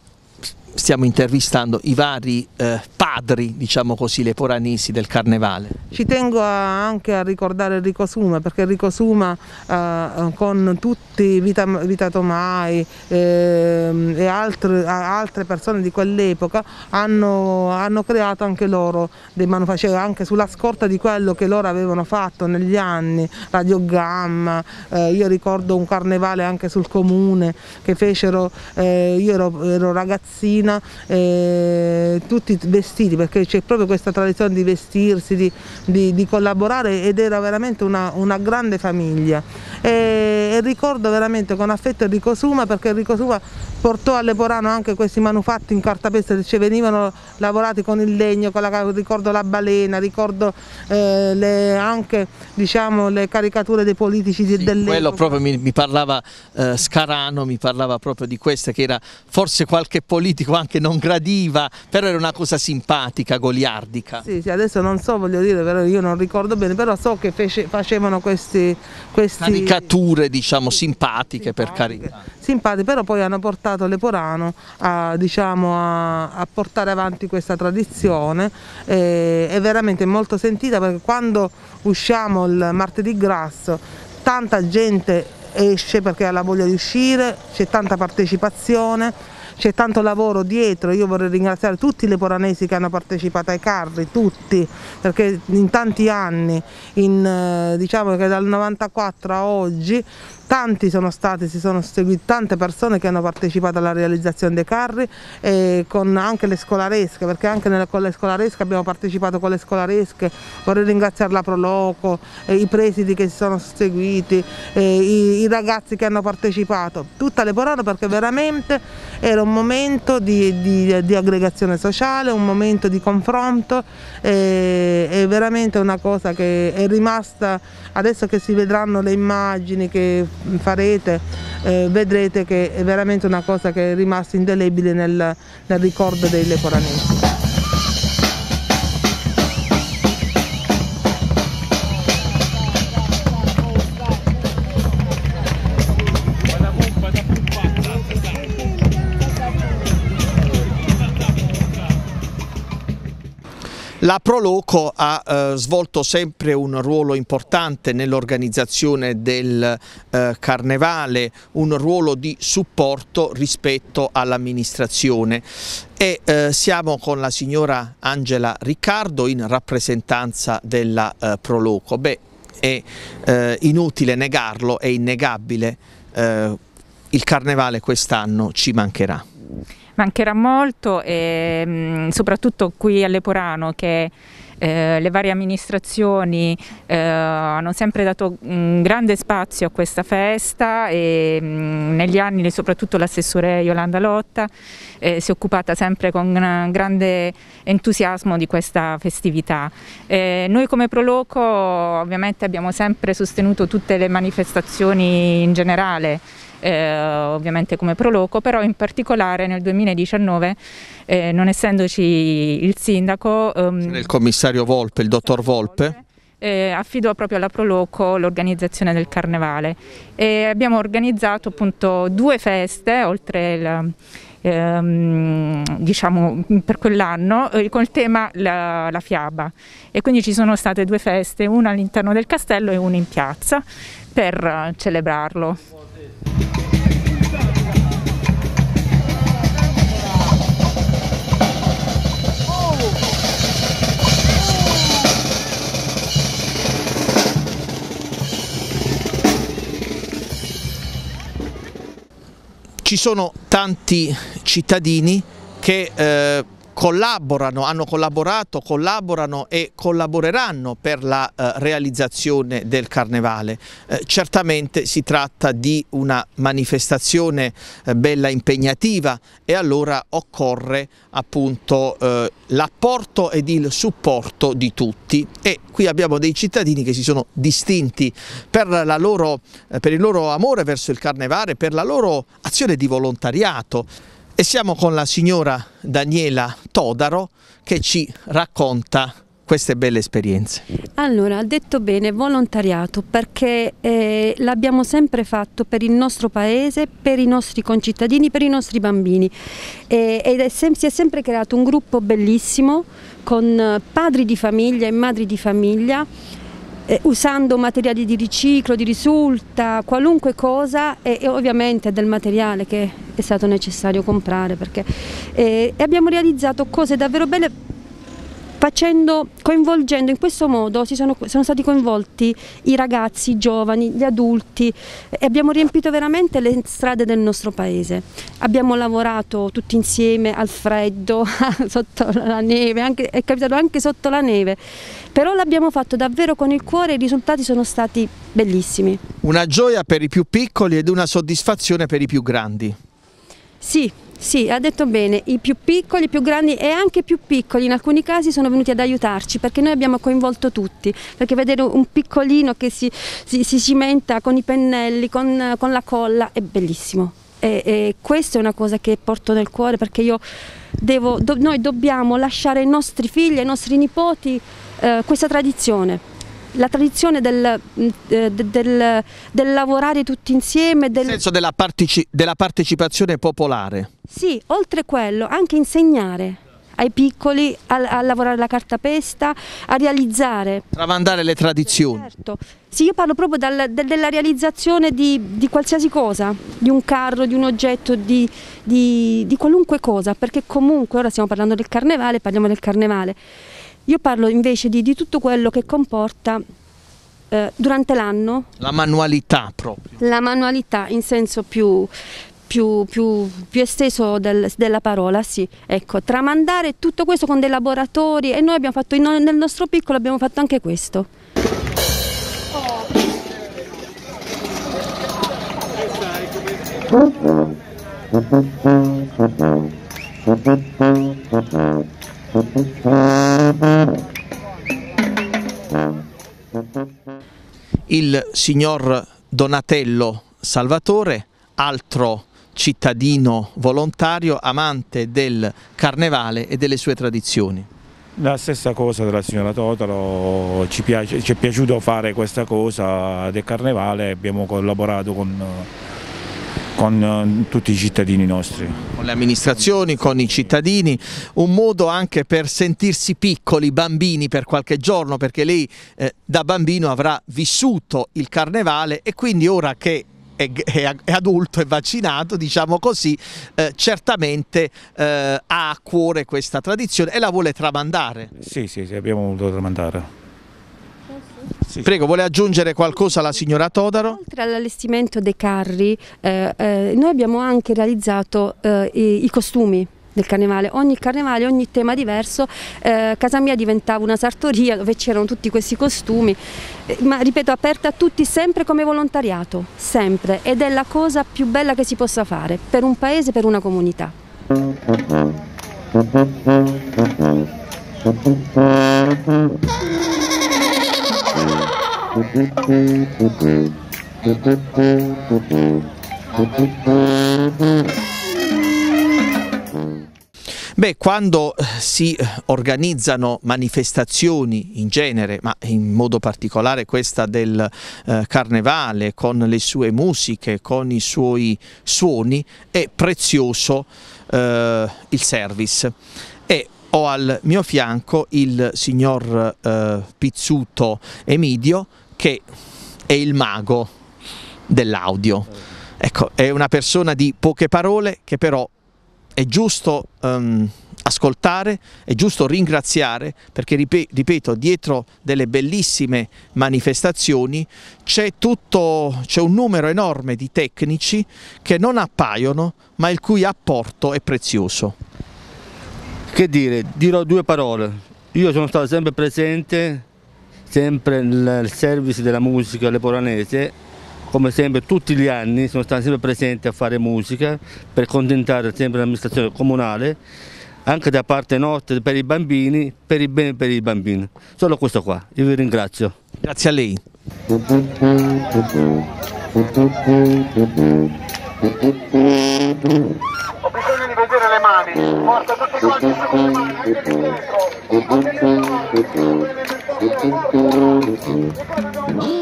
stiamo intervistando i vari eh, padri, diciamo così, le poranisi del carnevale. Ci tengo a, anche a ricordare Rico Suma, perché Rico Suma eh, con tutti Vita, Vita Tomai eh, e altre, altre, persone di quell'epoca hanno, hanno, creato anche loro dei manufaccieri, cioè anche sulla scorta di quello che loro avevano fatto negli anni, radiogramma, eh, io ricordo un carnevale anche sul comune che fecero, eh, io ero, ero ragazzino, mattina eh, tutti vestiti perché c'è proprio questa tradizione di vestirsi, di, di, di collaborare ed era veramente una, una grande famiglia. E, e ricordo veramente con affetto Enrico Suma perché Enrico Suma portò a Leporano anche questi manufatti in cartapesta che ci venivano lavorati con il legno, con la, ricordo la balena, ricordo eh, le, anche diciamo, le caricature dei politici sì, dell'epoca. Quello proprio mi, mi parlava eh, Scarano, mi parlava proprio di questa che era forse qualche politico anche non gradiva, però era una cosa simpatica, goliardica. Sì, sì adesso non so, voglio dire, però io non ricordo bene, però so che fece, facevano questi, questi... Caricature diciamo simpatiche, simpatiche per carità. Simpatiche, però poi hanno portato portato Leporano a, diciamo, a, a portare avanti questa tradizione, eh, è veramente molto sentita perché quando usciamo il martedì grasso tanta gente esce perché ha la voglia di uscire, c'è tanta partecipazione, c'è tanto lavoro dietro, io vorrei ringraziare tutti i leporanesi che hanno partecipato ai carri, tutti, perché in tanti anni, in, eh, diciamo che dal 94 a oggi tanti sono stati, si sono seguite tante persone che hanno partecipato alla realizzazione dei carri e con anche le scolaresche, perché anche nella, con le scolaresche abbiamo partecipato con le scolaresche, vorrei ringraziare la Proloco, eh, i presidi che si sono seguiti, eh, i, i, ragazzi che hanno partecipato, tutte le parole perché veramente era un momento di, di, di aggregazione sociale, un momento di confronto, e, eh, è veramente una cosa che è rimasta, adesso che si vedranno le immagini che farete eh, vedrete che è veramente una cosa che è rimasta indelebile nel, nel ricordo dei leporanesi. La Proloco ha eh, svolto sempre un ruolo importante nell'organizzazione del eh, carnevale, un ruolo di supporto rispetto all'amministrazione e eh, siamo con la signora Angela Riccardo in rappresentanza della eh, Proloco. Beh, è eh, inutile negarlo, è innegabile, eh, il carnevale quest'anno ci mancherà mancherà molto e mm, soprattutto qui a Leporano che eh, le varie amministrazioni eh, hanno sempre dato mh, mm, grande spazio a questa festa e mh, mm, negli anni soprattutto l'assessore Yolanda Lotta eh, si è occupata sempre con grande entusiasmo di questa festività. Eh, noi come Proloco ovviamente abbiamo sempre sostenuto tutte le manifestazioni in generale eh, ovviamente come proloco, però in particolare nel 2019 eh, non essendoci il sindaco... Ehm, il commissario Volpe, il dottor Volpe. Volpe eh, affidò proprio alla Proloco l'organizzazione del carnevale e abbiamo organizzato appunto due feste oltre il, ehm, diciamo per quell'anno eh, con tema la, la, fiaba e quindi ci sono state due feste una all'interno del castello e una in piazza per celebrarlo ci sono tanti cittadini che eh, collaborano, hanno collaborato, collaborano e collaboreranno per la eh, realizzazione del Carnevale. Eh, certamente si tratta di una manifestazione eh, bella impegnativa e allora occorre appunto eh, l'apporto ed il supporto di tutti e qui abbiamo dei cittadini che si sono distinti per, loro, eh, per il loro amore verso il Carnevale, per la loro azione di volontariato e siamo con la signora Daniela Todaro che ci racconta queste belle esperienze? Allora, ha detto bene, volontariato, perché eh, l'abbiamo sempre fatto per il nostro paese, per i nostri concittadini, per i nostri bambini e, ed è, si è sempre creato un gruppo bellissimo con padri di famiglia e madri di famiglia eh, usando materiali di riciclo, di risulta, qualunque cosa e, e, ovviamente del materiale che è stato necessario comprare perché eh, abbiamo realizzato cose davvero belle facendo, coinvolgendo in questo modo si sono, sono, stati coinvolti i ragazzi, i giovani, gli adulti e abbiamo riempito veramente le strade del nostro paese. Abbiamo lavorato tutti insieme al freddo, sotto la neve, anche, è capitato anche sotto la neve, però l'abbiamo fatto davvero con il cuore e i risultati sono stati bellissimi. Una gioia per i più piccoli ed una soddisfazione per i più grandi. Sì, sì, ha detto bene, i più piccoli, i più grandi e anche più piccoli in alcuni casi sono venuti ad aiutarci perché noi abbiamo coinvolto tutti, perché vedere un piccolino che si, si, si cimenta con i pennelli, con, con la colla è bellissimo. E, e, questa è una cosa che porto nel cuore perché io devo, do, noi dobbiamo lasciare ai nostri figli, ai nostri nipoti eh, questa tradizione la tradizione del, mm, eh, del, del, lavorare tutti insieme. Del... senso della, parteci della partecipazione popolare. Sì, oltre quello anche insegnare ai piccoli a, a, lavorare la cartapesta, a realizzare. Travandare le tradizioni. Certo. Sì, io parlo proprio dal, de, della realizzazione di, di, qualsiasi cosa, di un carro, di un oggetto, di, di, di qualunque cosa, perché comunque ora stiamo parlando del carnevale, parliamo del carnevale. Io parlo invece di, di tutto quello che comporta eh, durante l'anno. La manualità proprio. La manualità in senso più, più, più, più, esteso del, della parola, sì. Ecco, tramandare tutto questo con dei laboratori e noi abbiamo fatto, nel nostro piccolo abbiamo fatto anche questo. Oh. Il signor Donatello Salvatore, altro cittadino volontario, amante del carnevale e delle sue tradizioni. La stessa cosa della signora Totaro, ci, piace, ci è piaciuto fare questa cosa del carnevale, abbiamo collaborato con con eh, tutti i cittadini nostri. Con le amministrazioni, con i cittadini, un modo anche per sentirsi piccoli, bambini per qualche giorno, perché lei eh, da bambino avrà vissuto il carnevale e quindi ora che è, adulto, è vaccinato, diciamo così, eh, certamente eh, ha a cuore questa tradizione e la vuole tramandare. Sì, sì, sì abbiamo voluto tramandare. Prego, vuole aggiungere qualcosa la signora Todaro? Oltre all'allestimento dei carri, eh, eh, noi abbiamo anche realizzato eh, i, i costumi del carnevale, ogni carnevale, ogni tema diverso, eh, casa mia diventava una sartoria dove c'erano tutti questi costumi, eh, ma ripeto aperta a tutti sempre come volontariato, sempre, ed è la cosa più bella che si possa fare per un paese, per una comunità. Beh, quando eh, si eh, organizzano manifestazioni in genere, ma in modo particolare questa del eh, carnevale, con le sue musiche, con i suoi suoni, è prezioso eh, il service ho al mio fianco il signor eh, Pizzuto Emidio che è il mago dell'audio. Ecco, è una persona di poche parole che però è giusto um, ascoltare, è giusto ringraziare perché, ripeto, dietro delle bellissime manifestazioni c'è un numero enorme di tecnici che non appaiono ma il cui apporto è prezioso. Che dire, dirò due parole. Io sono stato sempre presente, sempre nel service della musica leporanese, come sempre tutti gli anni sono stato sempre presente a fare musica per contentare sempre l'amministrazione comunale, anche da parte nostra per i bambini, per il bene per i bambini. Solo questo qua, io vi ringrazio. Grazie a lei. Ho bisogno di vedere le mani. Guarda tutti quanti su le mani, anche dietro. Anche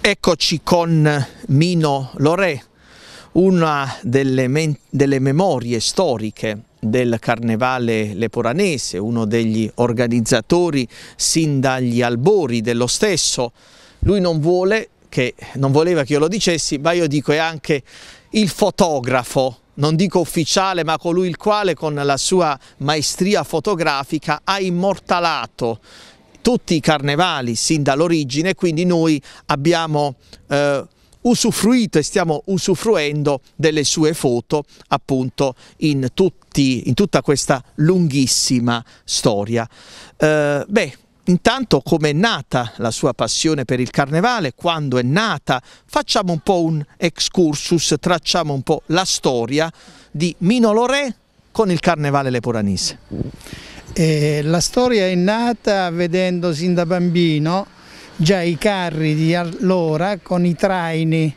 Eccoci con Mino Lorè, una delle, delle, memorie storiche del Carnevale Leporanese, uno degli organizzatori sin dagli albori dello stesso, lui non vuole che non voleva che io lo dicessi, ma io dico è anche il fotografo, non dico ufficiale, ma colui il quale con la sua maestria fotografica ha immortalato tutti i carnevali sin dall'origine, quindi noi abbiamo eh, usufruito e stiamo usufruendo delle sue foto appunto in, tutti, in tutta questa lunghissima storia. Eh, beh, Intanto come è nata la sua passione per il carnevale, quando è nata, facciamo un po' un excursus, tracciamo un po' la storia di Mino Lorè con il carnevale leporanese. Eh, la storia è nata vedendo sin da bambino già i carri di allora con i traini,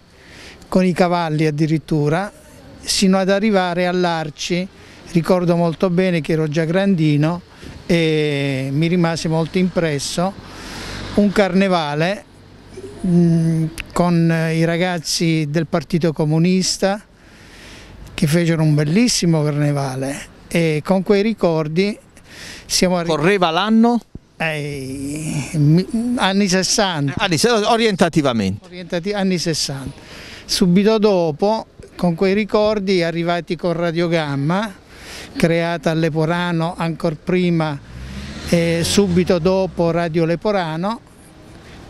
con i cavalli addirittura, sino ad arrivare all'Arci, ricordo molto bene che ero già grandino, e mi rimase molto impresso un carnevale mm, con i ragazzi del Partito Comunista che fecero un bellissimo carnevale e con quei ricordi siamo arrivati... Correva l'anno? anni 60. Anni, orientativamente. Orientati, anni 60. Subito dopo, con quei ricordi, arrivati con Radiogamma, creata a Leporano ancora prima e subito dopo Radio Leporano,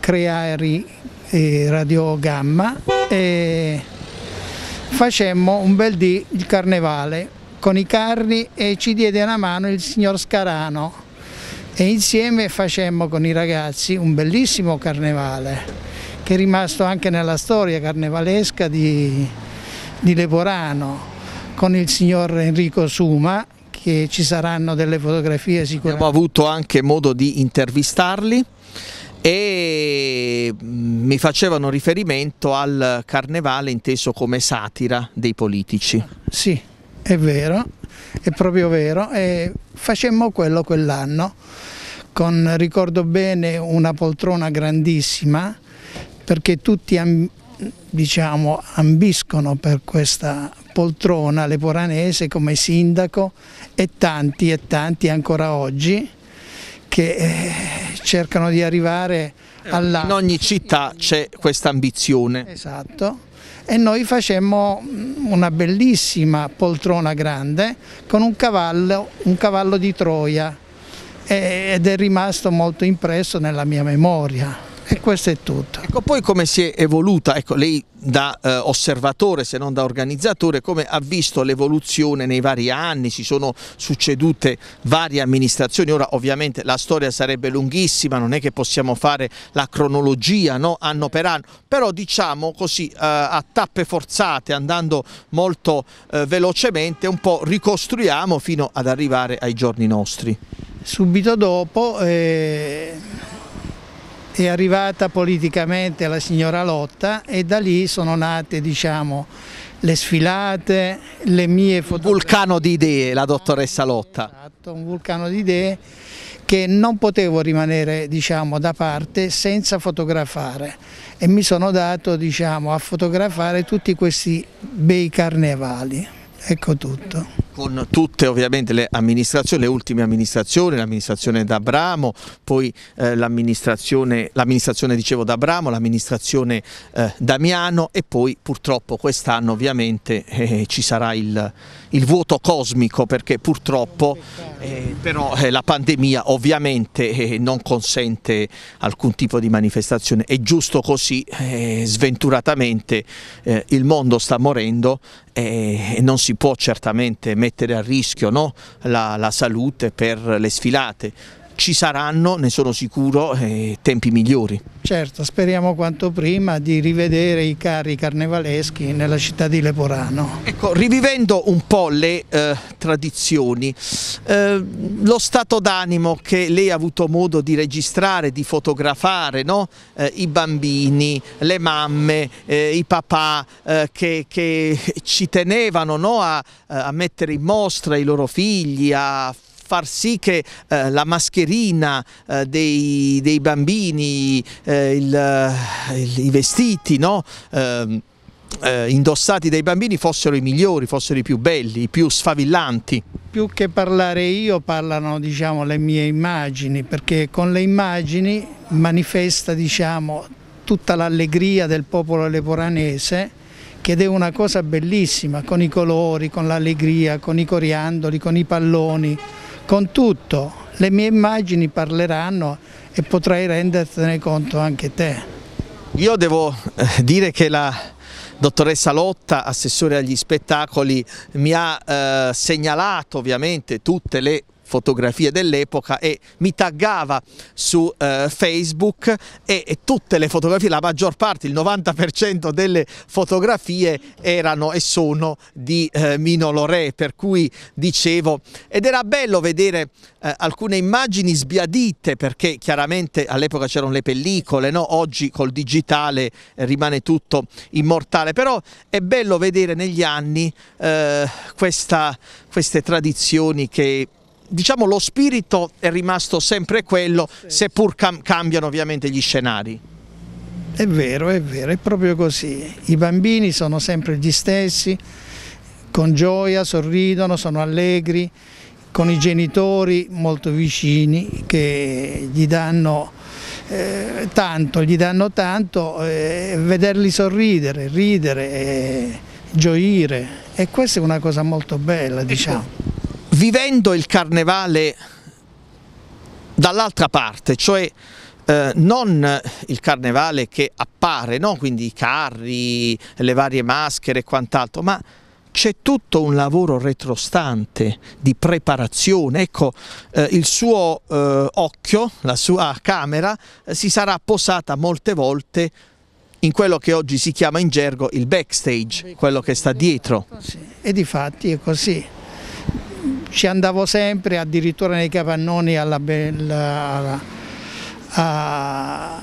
creare Radio Gamma e facemmo un bel dì il carnevale con i carri e ci diede una mano il signor Scarano e insieme facemmo con i ragazzi un bellissimo carnevale che è rimasto anche nella storia carnevalesca di, di Leporano con il signor Enrico Suma che ci saranno delle fotografie sicuramente. Abbiamo avuto anche modo di intervistarli e mm, mi facevano riferimento al carnevale inteso come satira dei politici. Sì, è vero, è proprio vero e facemmo quello quell'anno con, ricordo bene, una poltrona grandissima perché tutti diciamo, ambiscono per questa poltrona leporanese come sindaco e tanti e tanti ancora oggi che eh, cercano di arrivare eh, alla... In ogni città c'è questa ambizione. Esatto. E noi facemmo mm, una bellissima poltrona grande con un cavallo, un cavallo di Troia eh, ed è rimasto molto impresso nella mia memoria. E questo è tutto. Ecco, poi come si è evoluta, ecco, lei da eh, osservatore se non da organizzatore, come ha visto l'evoluzione nei vari anni, si sono succedute varie amministrazioni, ora ovviamente la storia sarebbe lunghissima, non è che possiamo fare la cronologia no? anno per anno, però diciamo così eh, a tappe forzate, andando molto eh, velocemente, un po' ricostruiamo fino ad arrivare ai giorni nostri. Subito dopo Eh è arrivata politicamente la signora Lotta e da lì sono nate diciamo, le sfilate, le mie fotografie. Un vulcano di idee la dottoressa Lotta. Esatto, un vulcano di idee che non potevo rimanere diciamo, da parte senza fotografare e mi sono dato diciamo, a fotografare tutti questi bei carnevali ecco tutto. Con tutte ovviamente le amministrazioni, le ultime amministrazioni, l'amministrazione d'Abramo, poi eh, l'amministrazione, dicevo d'Abramo, l'amministrazione eh, Damiano e poi purtroppo quest'anno ovviamente eh, ci sarà il, il, vuoto cosmico perché purtroppo eh, però eh, la pandemia ovviamente eh, non consente alcun tipo di manifestazione, è giusto così, sventuratamente il mondo sta morendo e non si può certamente mettere a rischio no? la, la salute per le sfilate ci saranno, ne sono sicuro, eh, tempi migliori. Certo, speriamo quanto prima di rivedere i carri carnevaleschi nella città di Leporano. Ecco, rivivendo un po' le eh, tradizioni, eh, lo stato d'animo che lei ha avuto modo di registrare, di fotografare, no? Eh, i bambini, le mamme, eh, i papà eh, che, che, ci tenevano no? a, a mettere in mostra i loro figli, a far sì che eh, la mascherina eh, dei, dei, bambini, eh, il, eh, il, i vestiti, no? Ehm, eh, indossati dai bambini fossero i migliori, fossero i più belli, i più sfavillanti. Più che parlare io parlano diciamo, le mie immagini perché con le immagini manifesta diciamo, tutta l'allegria del popolo leporanese che è una cosa bellissima con i colori, con l'allegria, con i coriandoli, con i palloni. Con tutto le mie immagini parleranno e potrai rendertene conto anche te. Io devo eh, dire che la dottoressa Lotta, assessore agli spettacoli, mi ha eh, segnalato ovviamente tutte le fotografie dell'epoca e mi taggava su eh, Facebook e, e, tutte le fotografie, la maggior parte, il 90% delle fotografie erano e sono di eh, Mino Lorè, per cui dicevo, ed era bello vedere eh, alcune immagini sbiadite perché chiaramente all'epoca c'erano le pellicole, no? oggi col digitale eh, rimane tutto immortale, però è bello vedere negli anni eh, questa, queste tradizioni che diciamo lo spirito è rimasto sempre quello, seppur cam cambiano ovviamente gli scenari. È vero, è vero, è proprio così. I bambini sono sempre gli stessi, con gioia, sorridono, sono allegri, con i genitori molto vicini che gli danno eh, tanto, gli danno tanto, eh, vederli sorridere, ridere, eh, gioire e questa è una cosa molto bella ecco, diciamo vivendo il carnevale dall'altra parte, cioè eh, non il carnevale che appare, no? quindi i carri, le varie maschere e quant'altro, ma c'è tutto un lavoro retrostante di preparazione, ecco eh, il suo eh, occhio, la sua camera eh, si sarà posata molte volte in quello che oggi si chiama in gergo il backstage, quello che sta dietro. E di fatti è così ci andavo sempre, addirittura nei capannoni alla, bella, alla,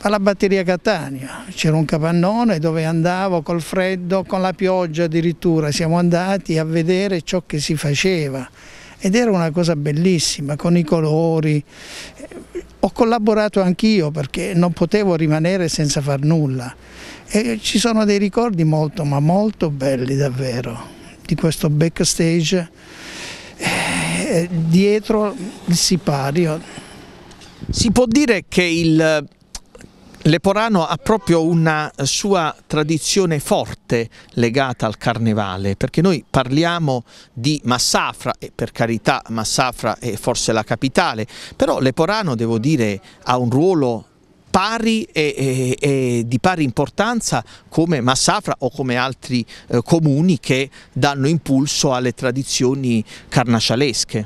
alla batteria Catania, c'era un capannone dove andavo col freddo, con la pioggia addirittura, siamo andati a vedere ciò che si faceva ed era una cosa bellissima con i colori. Ho collaborato anch'io perché non potevo rimanere senza far nulla e ci sono dei ricordi molto ma molto belli davvero di questo backstage eh, dietro il sipario. Oh. Si può dire che il eh, Leporano ha proprio una sua tradizione forte legata al carnevale, perché noi parliamo di Massafra, e per carità Massafra è forse la capitale, però Leporano devo dire ha un ruolo pari e, e, e di pari importanza come Massafra o come altri eh, comuni che danno impulso alle tradizioni carnascialesche.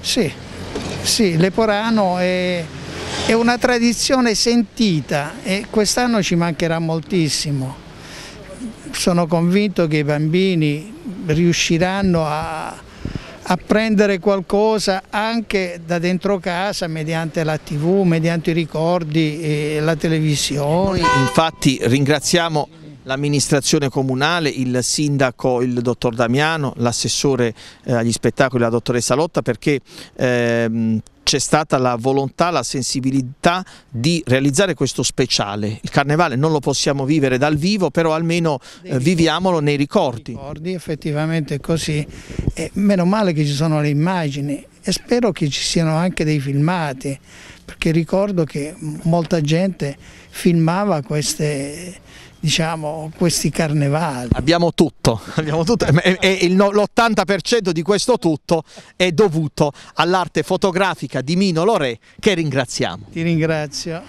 Sì, sì l'Eporano è, è una tradizione sentita e quest'anno ci mancherà moltissimo sono convinto che i bambini riusciranno a, apprendere qualcosa anche da dentro casa mediante la tv, mediante i ricordi, la televisione. infatti ringraziamo l'amministrazione comunale, il sindaco, il dottor Damiano, l'assessore eh, agli spettacoli, la dottoressa Lotta, perché ehm, c'è stata la volontà, la sensibilità di realizzare questo speciale. Il carnevale non lo possiamo vivere dal vivo, però almeno eh, viviamolo nei ricordi. Ricordi, effettivamente è così. E meno male che ci sono le immagini e spero che ci siano anche dei filmati, perché ricordo che molta gente filmava queste diciamo, questi carnevali. Abbiamo tutto, abbiamo tutto. e, l'80% di questo tutto è dovuto all'arte fotografica di Mino Lore che ringraziamo. Ti ringrazio.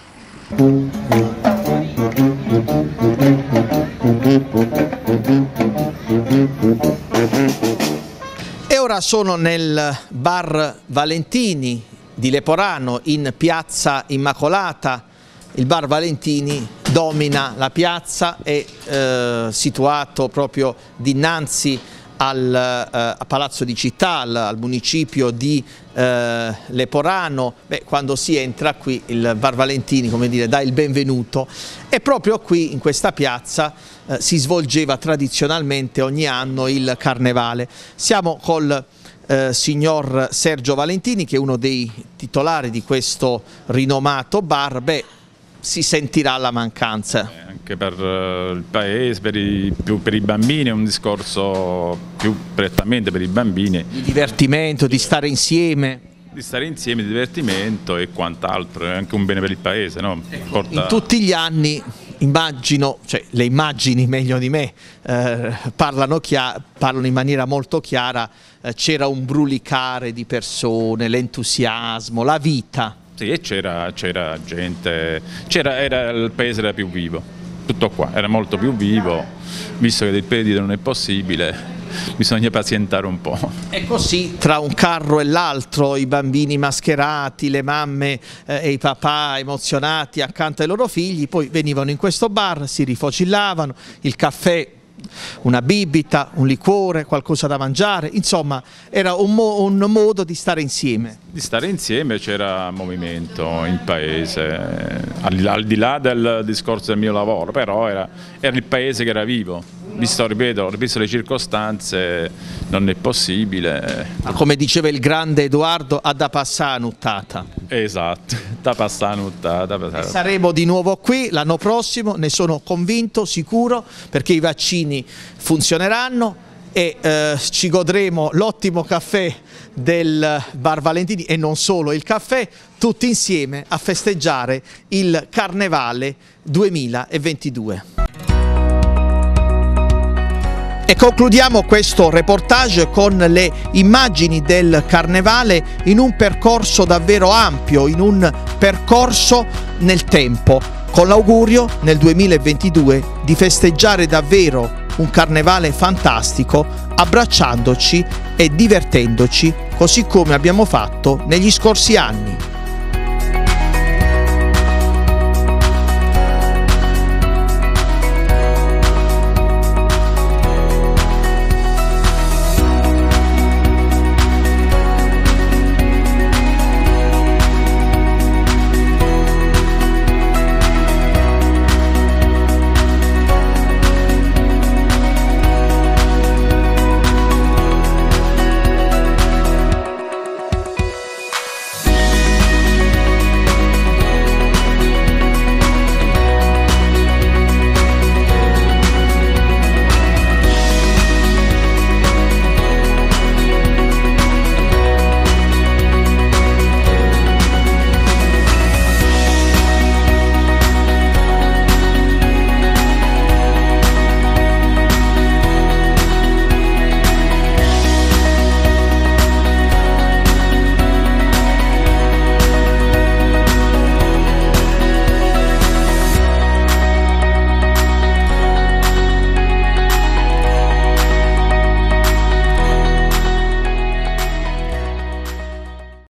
E ora sono nel bar Valentini di Leporano in piazza Immacolata, il bar Valentini domina la piazza, è eh, situato proprio dinanzi al eh, Palazzo di Città, al, al municipio di eh, Leporano, Beh, quando si entra qui il Bar Valentini come dire, dà il benvenuto e proprio qui in questa piazza eh, si svolgeva tradizionalmente ogni anno il Carnevale. Siamo col eh, signor Sergio Valentini che è uno dei titolari di questo rinomato bar, Beh, si sentirà la mancanza. Eh, anche per eh, il paese, per i, più per i bambini è un discorso più prettamente per i bambini. Di divertimento, di stare insieme di stare insieme, di divertimento e quant'altro, è anche un bene per il paese. No? Ecco, Porta... In tutti gli anni immagino, cioè le immagini meglio di me, eh, parlano, parlano, in maniera molto chiara, eh, c'era un brulicare di persone, l'entusiasmo, la vita. Sì, e c'era, gente, era, il paese era più vivo, tutto qua, era molto più vivo, visto che del pedido non è possibile, bisogna pazientare un po'. E così tra un carro e l'altro i bambini mascherati, le mamme eh, e i papà emozionati accanto ai loro figli, poi venivano in questo bar, si rifocillavano, il caffè una bibita, un liquore, qualcosa da mangiare, insomma era un, mo un modo di stare insieme. Di stare insieme c'era movimento in paese, al, di là del discorso del mio lavoro, però era, era il paese che era vivo visto ripeto, visto le circostanze non è possibile. Ma come diceva il grande Edoardo, ad Apassanuttata. Esatto, da Passanuttata. Saremo di nuovo qui l'anno prossimo, ne sono convinto, sicuro, perché i vaccini funzioneranno e eh, ci godremo l'ottimo caffè del Bar Valentini e non solo il caffè, tutti insieme a festeggiare il Carnevale 2022. E concludiamo questo reportage con le immagini del carnevale in un percorso davvero ampio, in un percorso nel tempo, con l'augurio nel 2022 di festeggiare davvero un carnevale fantastico abbracciandoci e divertendoci così come abbiamo fatto negli scorsi anni.